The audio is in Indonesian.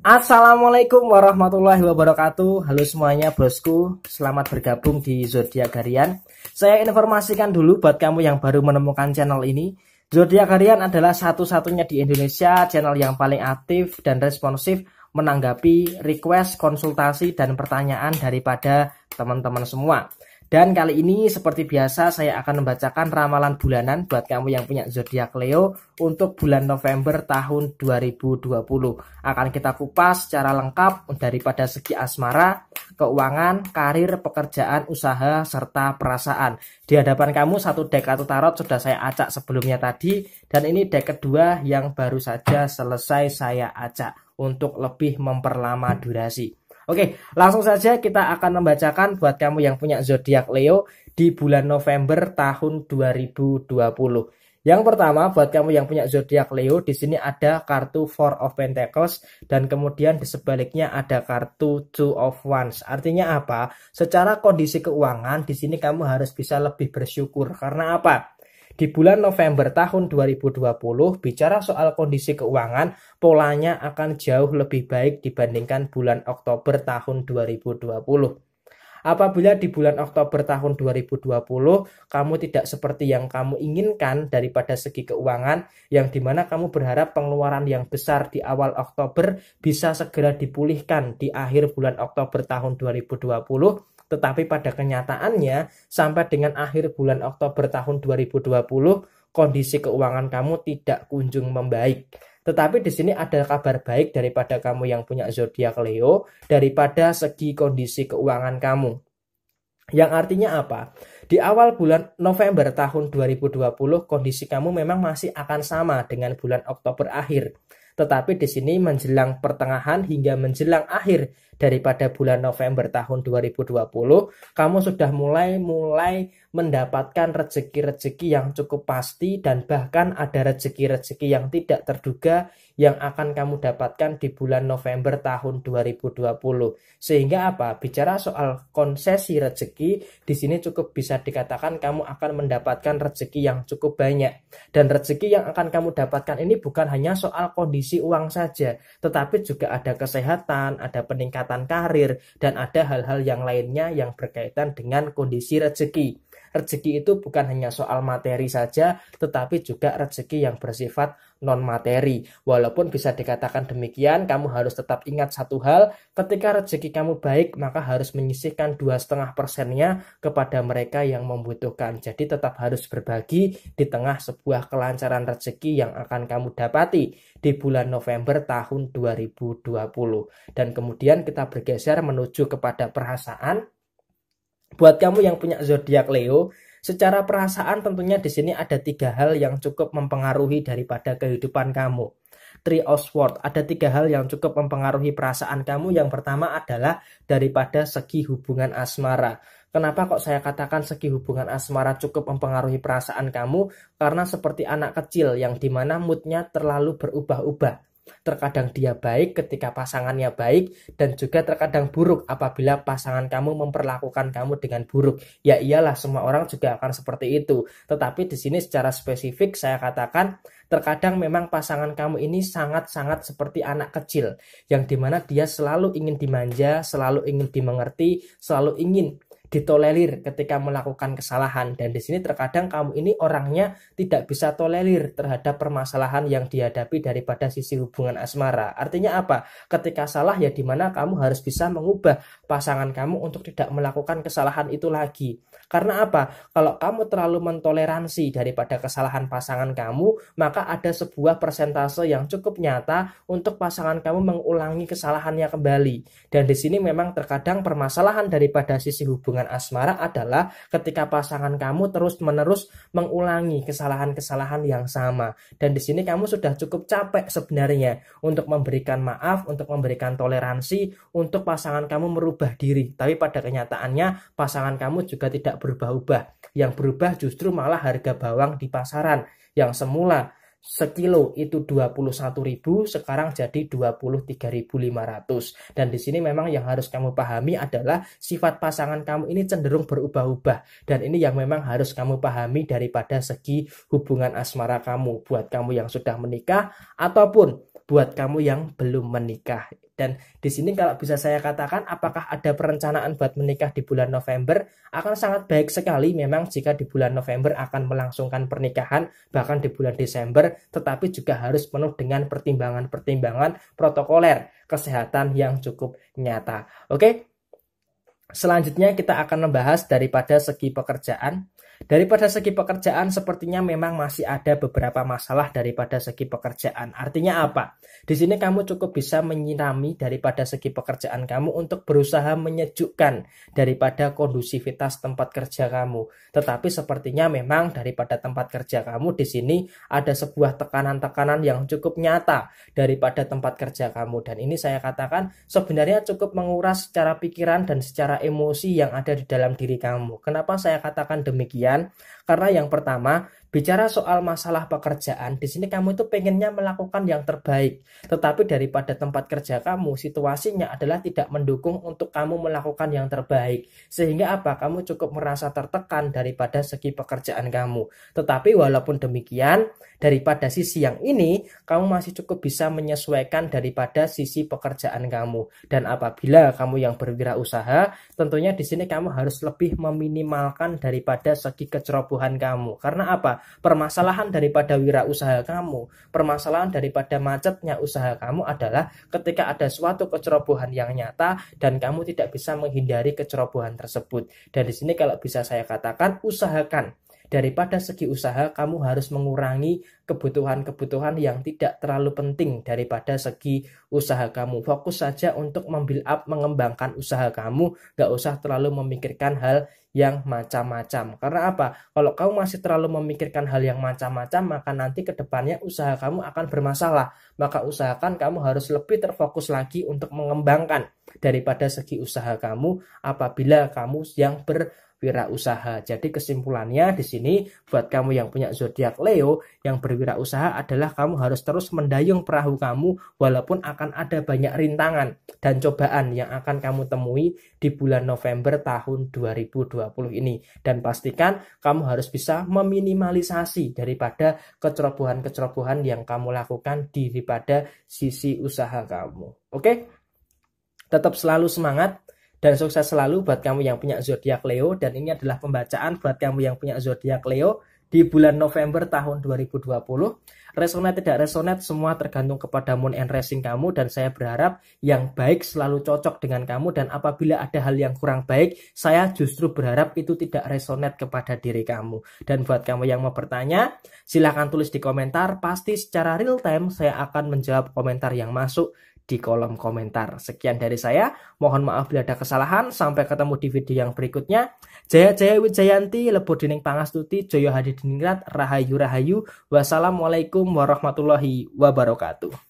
Assalamualaikum warahmatullahi wabarakatuh. Halo semuanya, bosku. Selamat bergabung di Zodiak Garian. Saya informasikan dulu buat kamu yang baru menemukan channel ini. Zodiak Garian adalah satu-satunya di Indonesia channel yang paling aktif dan responsif menanggapi request, konsultasi, dan pertanyaan daripada teman-teman semua. Dan kali ini seperti biasa saya akan membacakan ramalan bulanan buat kamu yang punya zodiak Leo untuk bulan November tahun 2020. Akan kita kupas secara lengkap daripada segi asmara, keuangan, karir, pekerjaan, usaha serta perasaan. Di hadapan kamu satu dek atau tarot sudah saya acak sebelumnya tadi dan ini dek kedua yang baru saja selesai saya acak untuk lebih memperlama durasi. Oke, langsung saja kita akan membacakan buat kamu yang punya zodiak Leo di bulan November tahun 2020. Yang pertama, buat kamu yang punya zodiak Leo, di sini ada kartu Four of Pentacles dan kemudian di sebaliknya ada kartu Two of Wands. Artinya apa? Secara kondisi keuangan, di sini kamu harus bisa lebih bersyukur. Karena apa? Di bulan November tahun 2020, bicara soal kondisi keuangan, polanya akan jauh lebih baik dibandingkan bulan Oktober tahun 2020. Apabila di bulan Oktober tahun 2020 kamu tidak seperti yang kamu inginkan daripada segi keuangan yang dimana kamu berharap pengeluaran yang besar di awal Oktober bisa segera dipulihkan di akhir bulan Oktober tahun 2020 tetapi pada kenyataannya, sampai dengan akhir bulan Oktober tahun 2020, kondisi keuangan kamu tidak kunjung membaik. Tetapi di sini ada kabar baik daripada kamu yang punya zodiak Leo daripada segi kondisi keuangan kamu. Yang artinya apa? Di awal bulan November tahun 2020 kondisi kamu memang masih akan sama dengan bulan Oktober akhir. Tetapi di sini menjelang pertengahan hingga menjelang akhir daripada bulan November tahun 2020, kamu sudah mulai-mulai mendapatkan rezeki-rezeki yang cukup pasti dan bahkan ada rezeki-rezeki yang tidak terduga yang akan kamu dapatkan di bulan November tahun 2020. Sehingga apa? Bicara soal konsesi rezeki, di sini cukup bisa dikatakan kamu akan mendapatkan rezeki yang cukup banyak. Dan rezeki yang akan kamu dapatkan ini bukan hanya soal kondisi uang saja, tetapi juga ada kesehatan, ada peningkatan peningkatan karir, dan ada hal-hal yang lainnya yang berkaitan dengan kondisi rezeki. Rezeki itu bukan hanya soal materi saja, tetapi juga rezeki yang bersifat non materi. Walaupun bisa dikatakan demikian, kamu harus tetap ingat satu hal, ketika rezeki kamu baik, maka harus menyisihkan dua setengah persennya kepada mereka yang membutuhkan. Jadi tetap harus berbagi di tengah sebuah kelancaran rezeki yang akan kamu dapati di bulan November tahun 2020. Dan kemudian kita bergeser menuju kepada perasaan. Buat kamu yang punya zodiak Leo, Secara perasaan tentunya di sini ada tiga hal yang cukup mempengaruhi daripada kehidupan kamu. Three of Swords Ada tiga hal yang cukup mempengaruhi perasaan kamu. Yang pertama adalah daripada segi hubungan asmara. Kenapa kok saya katakan segi hubungan asmara cukup mempengaruhi perasaan kamu? Karena seperti anak kecil yang dimana moodnya terlalu berubah-ubah Terkadang dia baik ketika pasangannya baik dan juga terkadang buruk apabila pasangan kamu memperlakukan kamu dengan buruk. Ya iyalah semua orang juga akan seperti itu. Tetapi di sini secara spesifik saya katakan terkadang memang pasangan kamu ini sangat-sangat seperti anak kecil yang dimana dia selalu ingin dimanja, selalu ingin dimengerti, selalu ingin ditolerir ketika melakukan kesalahan dan di sini terkadang kamu ini orangnya tidak bisa tolerir terhadap permasalahan yang dihadapi daripada sisi hubungan asmara. Artinya apa? Ketika salah ya dimana kamu harus bisa mengubah pasangan kamu untuk tidak melakukan kesalahan itu lagi. Karena apa? Kalau kamu terlalu mentoleransi daripada kesalahan pasangan kamu, maka ada sebuah persentase yang cukup nyata untuk pasangan kamu mengulangi kesalahannya kembali. Dan di sini memang terkadang permasalahan daripada sisi hubungan hubungan asmara adalah ketika pasangan kamu terus-menerus mengulangi kesalahan-kesalahan yang sama. Dan di sini kamu sudah cukup capek sebenarnya untuk memberikan maaf, untuk memberikan toleransi, untuk pasangan kamu merubah diri. Tapi pada kenyataannya pasangan kamu juga tidak berubah-ubah. Yang berubah justru malah harga bawang di pasaran yang semula sekilo itu 21.000 sekarang jadi 23.500 dan di sini memang yang harus kamu pahami adalah sifat pasangan kamu ini cenderung berubah-ubah dan ini yang memang harus kamu pahami daripada segi hubungan asmara kamu buat kamu yang sudah menikah ataupun buat kamu yang belum menikah. Dan di sini kalau bisa saya katakan apakah ada perencanaan buat menikah di bulan November akan sangat baik sekali memang jika di bulan November akan melangsungkan pernikahan bahkan di bulan Desember tetapi juga harus penuh dengan pertimbangan-pertimbangan protokoler kesehatan yang cukup nyata. Oke. Selanjutnya kita akan membahas daripada segi pekerjaan. Daripada segi pekerjaan sepertinya memang masih ada beberapa masalah daripada segi pekerjaan. Artinya apa? Di sini kamu cukup bisa menyirami daripada segi pekerjaan kamu untuk berusaha menyejukkan daripada kondusivitas tempat kerja kamu. Tetapi sepertinya memang daripada tempat kerja kamu di sini ada sebuah tekanan-tekanan yang cukup nyata daripada tempat kerja kamu dan ini saya katakan sebenarnya cukup menguras secara pikiran dan secara emosi yang ada di dalam diri kamu. Kenapa saya katakan demikian? kalian karena yang pertama Bicara soal masalah pekerjaan, di sini kamu itu pengennya melakukan yang terbaik. Tetapi daripada tempat kerja kamu, situasinya adalah tidak mendukung untuk kamu melakukan yang terbaik. Sehingga apa? Kamu cukup merasa tertekan daripada segi pekerjaan kamu. Tetapi walaupun demikian, daripada sisi yang ini, kamu masih cukup bisa menyesuaikan daripada sisi pekerjaan kamu. Dan apabila kamu yang berwirausaha, tentunya di sini kamu harus lebih meminimalkan daripada segi kecerobohan kamu. Karena apa? Permasalahan daripada wirausaha kamu, permasalahan daripada macetnya usaha kamu adalah ketika ada suatu kecerobohan yang nyata dan kamu tidak bisa menghindari kecerobohan tersebut. Dan di sini kalau bisa saya katakan, usahakan daripada segi usaha kamu harus mengurangi kebutuhan-kebutuhan yang tidak terlalu penting daripada segi usaha kamu. Fokus saja untuk membuild up, mengembangkan usaha kamu, gak usah terlalu memikirkan hal yang macam-macam. Karena apa? Kalau kamu masih terlalu memikirkan hal yang macam-macam, maka nanti ke depannya usaha kamu akan bermasalah. Maka usahakan kamu harus lebih terfokus lagi untuk mengembangkan daripada segi usaha kamu apabila kamu yang ber wirausaha. Jadi kesimpulannya di sini buat kamu yang punya zodiak Leo yang berwirausaha adalah kamu harus terus mendayung perahu kamu walaupun akan ada banyak rintangan dan cobaan yang akan kamu temui di bulan November tahun 2020 ini. Dan pastikan kamu harus bisa meminimalisasi daripada kecerobohan-kecerobohan yang kamu lakukan daripada sisi usaha kamu. Oke? Tetap selalu semangat dan sukses selalu buat kamu yang punya zodiak Leo dan ini adalah pembacaan buat kamu yang punya zodiak Leo di bulan November tahun 2020. Resonate tidak resonate semua tergantung kepada moon and racing kamu dan saya berharap yang baik selalu cocok dengan kamu dan apabila ada hal yang kurang baik, saya justru berharap itu tidak resonate kepada diri kamu. Dan buat kamu yang mau bertanya, silahkan tulis di komentar, pasti secara real time saya akan menjawab komentar yang masuk di kolom komentar. Sekian dari saya. Mohon maaf bila ada kesalahan. Sampai ketemu di video yang berikutnya. Jaya Jaya Wijayanti, Lebur Dining Pangastuti, Joyo Hadi Diningrat, Rahayu Rahayu. Wassalamualaikum warahmatullahi wabarakatuh.